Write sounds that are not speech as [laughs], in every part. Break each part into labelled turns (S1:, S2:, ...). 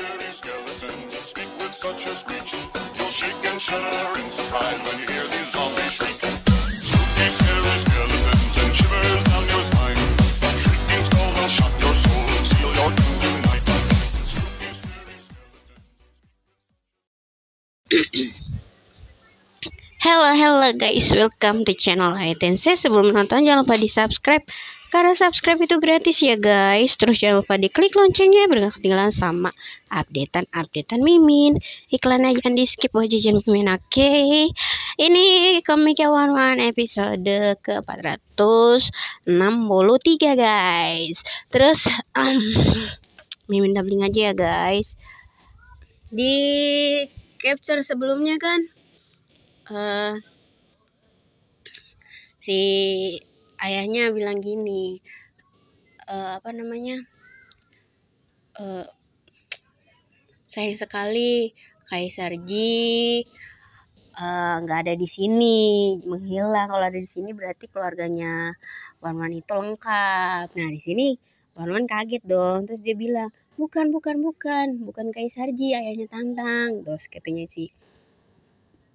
S1: scary skeletons and speak with such a screech. You'll shake and shudder in surprise when you hear these zombies shriek. Spooky, scary skeletons and shivers down your spine. shrieking skull will shock your soul and seal your doom tonight. Spooky, scary skeletons. Hello, hello guys, welcome to channel Hitense. Sebelum menonton jangan lupa di subscribe Karena subscribe itu gratis ya guys. Terus jangan lupa di klik loncengnya biar ketinggalan sama updatean-updatean Mimin. Iklan aja kan di skip aja jangan Mimin oke. Okay? Ini komik One One episode ke 463 guys. Terus um, Mimin doubling aja ya guys. Di capture sebelumnya kan uh, si ayahnya bilang gini e, apa namanya e, sayang sekali Kaisar Ji eh, nggak uh, ada di sini menghilang kalau ada di sini berarti keluarganya Warman itu lengkap nah di sini Warman kaget dong terus dia bilang bukan bukan bukan bukan Kaisarji ayahnya Tantang terus katanya sih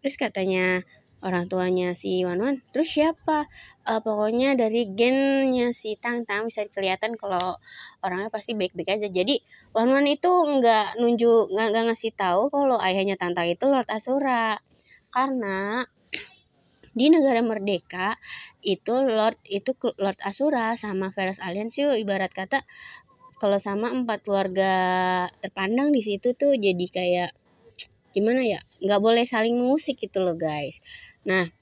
S1: terus katanya orang tuanya si Wan Wan terus siapa uh, pokoknya dari gennya si Tang Tang bisa kelihatan kalau orangnya pasti baik-baik aja jadi Wan Wan itu nggak nunjuk nggak nggak ngasih tahu kalau ayahnya Tang Tang itu Lord Asura karena di negara merdeka itu Lord itu Lord Asura sama Ferus sih ibarat kata kalau sama empat keluarga terpandang di situ tuh jadi kayak gimana ya nggak boleh saling mengusik gitu loh guys nah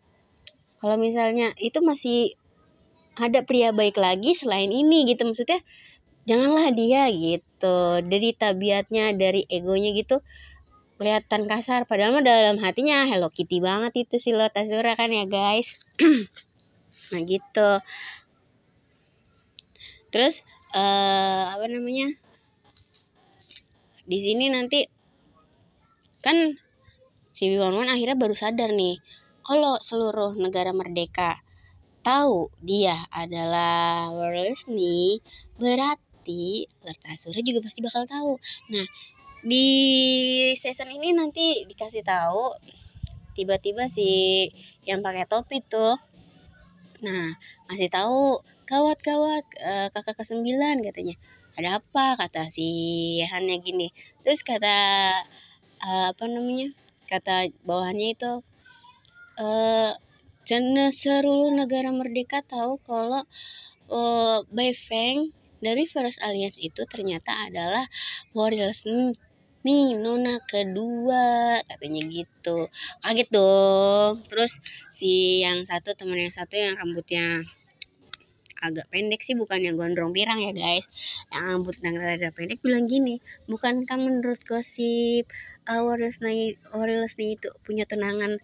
S1: kalau misalnya itu masih ada pria baik lagi selain ini gitu maksudnya janganlah dia gitu dari tabiatnya dari egonya gitu kelihatan kasar padahal mah dalam hatinya Hello Kitty banget itu si Lota kan ya guys [clears throat] nah gitu terus uh, apa namanya di sini nanti kan si Wawan akhirnya baru sadar nih kalau seluruh negara merdeka tahu dia adalah nih berarti lerta surya juga pasti bakal tahu. Nah, di season ini nanti dikasih tahu tiba-tiba si yang pakai topi tuh nah masih tahu kawat kawat eh, kakak kesembilan katanya ada apa kata si Hannya gini terus kata uh, apa namanya kata bawahannya itu uh, eh, seluruh negara merdeka tahu kalau uh, Bai Feng dari virus alias itu ternyata adalah Warriors nih Nona kedua katanya gitu kaget dong terus si yang satu teman yang satu yang rambutnya agak pendek sih bukan yang gondrong pirang ya guys yang rambut rada pendek bilang gini bukankah menurut gosip uh, Warriors-nya itu punya tunangan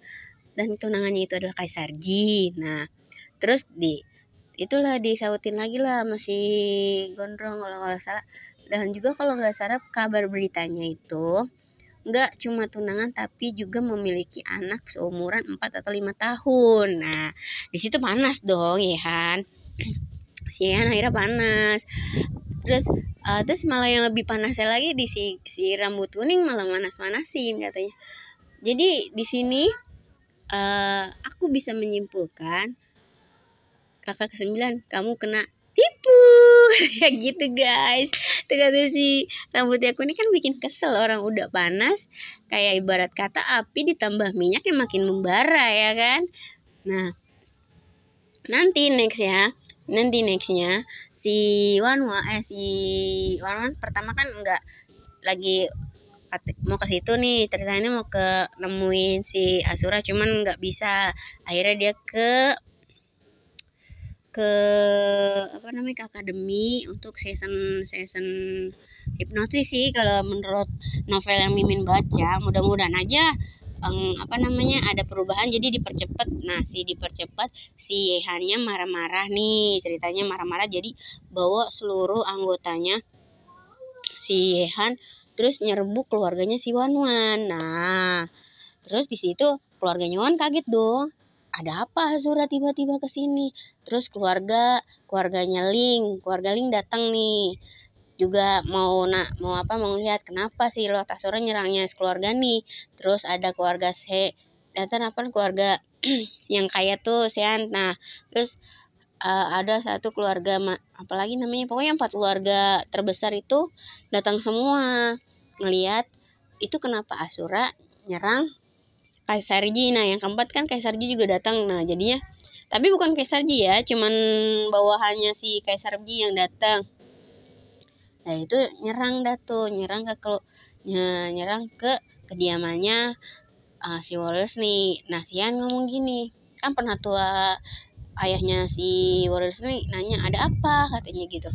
S1: dan tunangannya itu adalah Kaisar Ji nah terus di itulah disautin lagi lah masih gondrong kalau nggak salah dan juga kalau nggak salah kabar beritanya itu nggak cuma tunangan tapi juga memiliki anak seumuran 4 atau 5 tahun. Nah, di situ panas dong ya kan siang akhirnya panas terus uh, terus malah yang lebih panasnya lagi di si, si rambut kuning malah panas manasin katanya jadi di sini uh, aku bisa menyimpulkan kakak kesembilan kamu kena tipu [laughs] ya gitu guys tuh si rambut aku ini kan bikin kesel orang udah panas kayak ibarat kata api ditambah minyak yang makin membara ya kan nah nanti next ya nanti nextnya si Wanwa eh si Wanwan pertama kan enggak lagi mau ke situ nih ini mau ke nemuin si Asura cuman nggak bisa akhirnya dia ke ke apa namanya ke akademi untuk season season hipnotis sih kalau menurut novel yang mimin baca mudah-mudahan aja um, apa namanya ada perubahan jadi dipercepat nah si dipercepat si Yehannya marah-marah nih ceritanya marah-marah jadi bawa seluruh anggotanya si Yehan terus nyerbu keluarganya si Wan Wan nah terus di situ keluarganya Wan kaget dong ada apa Azura tiba-tiba ke sini? Terus keluarga keluarganya Ling, keluarga Ling datang nih juga mau nak mau apa mau lihat kenapa sih lo Tasura nyerangnya keluarga nih terus ada keluarga se datang eh, apa keluarga [clears throat] yang kaya tuh Sean nah terus uh, ada satu keluarga apalagi namanya pokoknya empat keluarga terbesar itu datang semua ngelihat itu kenapa Asura nyerang Kaisarji nah yang keempat kan Kaisarji juga datang nah jadinya tapi bukan Kaisarji ya cuman bawahannya si Kaisarji yang datang nah itu nyerang dah tuh nyerang ke kelu, nyerang ke kediamannya uh, si Warriors nih nah Sian ngomong gini kan pernah tua ayahnya si Warriors nih nanya ada apa katanya gitu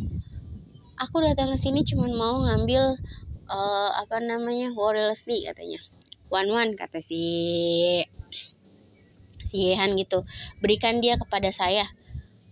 S1: aku datang ke sini cuma mau ngambil uh, apa namanya Warriors nih katanya one one kata si si Yehan gitu berikan dia kepada saya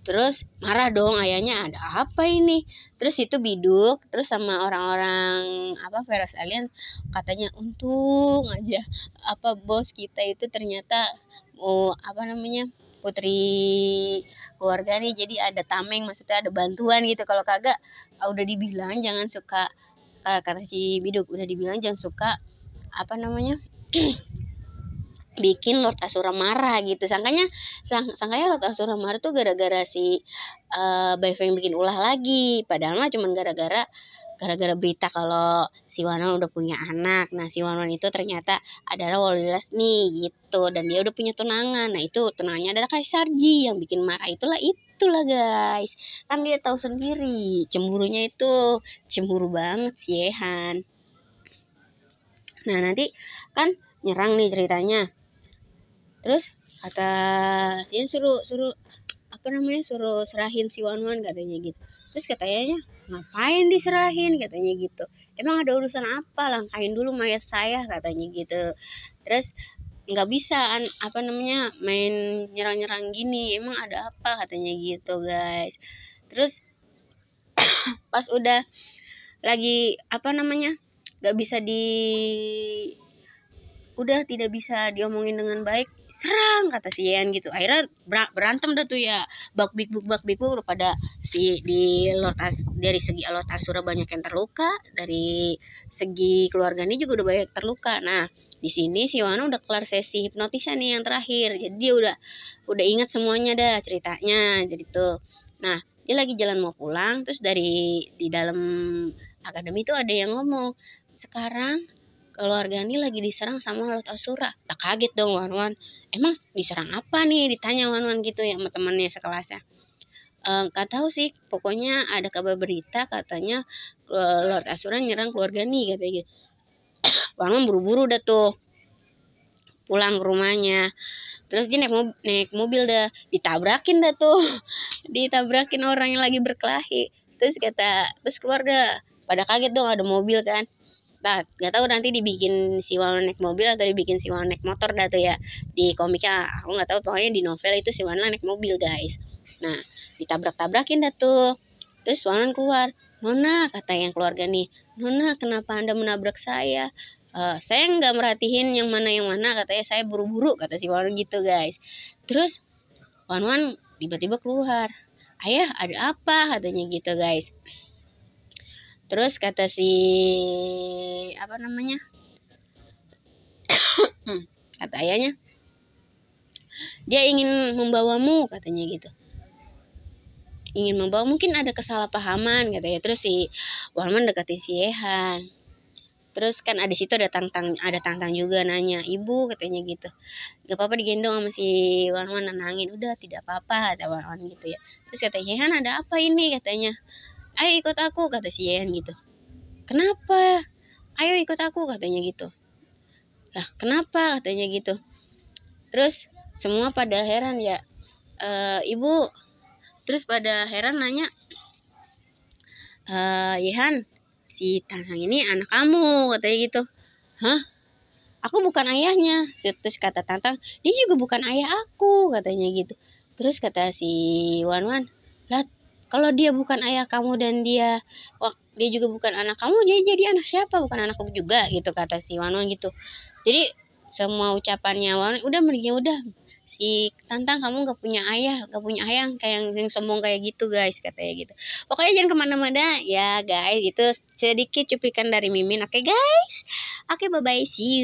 S1: Terus marah dong ayahnya ada apa ini? Terus itu biduk, terus sama orang-orang apa virus Alien katanya untung aja apa bos kita itu ternyata oh apa namanya putri keluarga nih jadi ada tameng maksudnya ada bantuan gitu kalau kagak ah, udah dibilang jangan suka kata si biduk udah dibilang jangan suka apa namanya [clears throat] bikin Lord Asura marah gitu. Sangkanya sang, sangkanya Lord Asura marah tuh gara-gara si uh, eh, Baifeng bikin ulah lagi. Padahal mah cuman gara-gara gara-gara berita kalau si Wanwan udah punya anak. Nah, si Wanwan itu ternyata adalah Walilas nih gitu dan dia udah punya tunangan. Nah, itu tunangannya adalah Kaisar Ji yang bikin marah itulah itulah guys. Kan dia tahu sendiri cemburunya itu cemburu banget si Han. Nah, nanti kan nyerang nih ceritanya terus kata Sin suruh suruh apa namanya suruh serahin si Wan Wan katanya gitu terus katanya ngapain diserahin katanya gitu emang ada urusan apa langkahin dulu mayat saya katanya gitu terus nggak bisa an, apa namanya main nyerang-nyerang gini emang ada apa katanya gitu guys terus [coughs] pas udah lagi apa namanya nggak bisa di udah tidak bisa diomongin dengan baik serang kata si Yan gitu akhirnya berantem dah tuh ya bak big buk bak big buk pada si di lotas dari segi lotas sura banyak yang terluka dari segi keluarganya juga udah banyak terluka nah di sini si Wano udah kelar sesi hipnotisnya nih yang terakhir jadi dia udah udah ingat semuanya dah ceritanya jadi tuh nah dia lagi jalan mau pulang terus dari di dalam akademi itu ada yang ngomong sekarang keluarga ini lagi diserang sama Lord Asura. tak kaget dong Wan Wan. Emang diserang apa nih? Ditanya Wan Wan gitu ya sama temannya sekelasnya. Uh, eh, gak tahu sih, pokoknya ada kabar berita katanya eh, Lord Asura nyerang keluarga nih katanya gitu. [coughs] Wan buru-buru udah tuh pulang ke rumahnya. Terus dia naik, mob naik mobil dah, ditabrakin dah tuh. [laughs] ditabrakin orang yang lagi berkelahi. Terus kata, terus keluarga pada kaget dong ada mobil kan nah nggak tahu nanti dibikin si Wano naik mobil atau dibikin si Wano naik motor dah tuh ya di komiknya aku nggak tahu pokoknya di novel itu si Wano naik mobil guys nah ditabrak-tabrakin dah tuh terus Wano keluar Nona kata yang keluarga nih Nona kenapa anda menabrak saya uh, saya nggak merhatiin yang mana yang mana katanya saya buru-buru kata si Wano gitu guys terus Wan Wan tiba-tiba keluar ayah ada apa katanya gitu guys terus kata si apa namanya [coughs] kata ayahnya dia ingin membawamu katanya gitu ingin membawa mungkin ada kesalahpahaman katanya terus si Walman deketin si Yehan terus kan ada situ ada tantang ada tantang juga nanya ibu katanya gitu gak apa-apa digendong sama si Walman nenangin. udah tidak apa-apa ada Walman gitu ya terus kata Yehan ada apa ini katanya ayo ikut aku kata si Yayan gitu kenapa ayo ikut aku katanya gitu lah kenapa katanya gitu terus semua pada heran ya e, ibu terus pada heran nanya e, Yehan si Tanang ini anak kamu katanya gitu hah aku bukan ayahnya terus kata Tantang dia juga bukan ayah aku katanya gitu terus kata si Wanwan Wan lah kalau dia bukan ayah kamu dan dia dia juga bukan anak kamu dia jadi anak siapa bukan anakku juga gitu kata si Wanwan gitu jadi semua ucapannya Wanwan udah mendingnya udah si tantang kamu gak punya ayah gak punya ayah kayak yang, sombong kayak gitu guys katanya gitu pokoknya jangan kemana-mana ya guys itu sedikit cuplikan dari mimin oke okay, guys oke okay, bye bye see you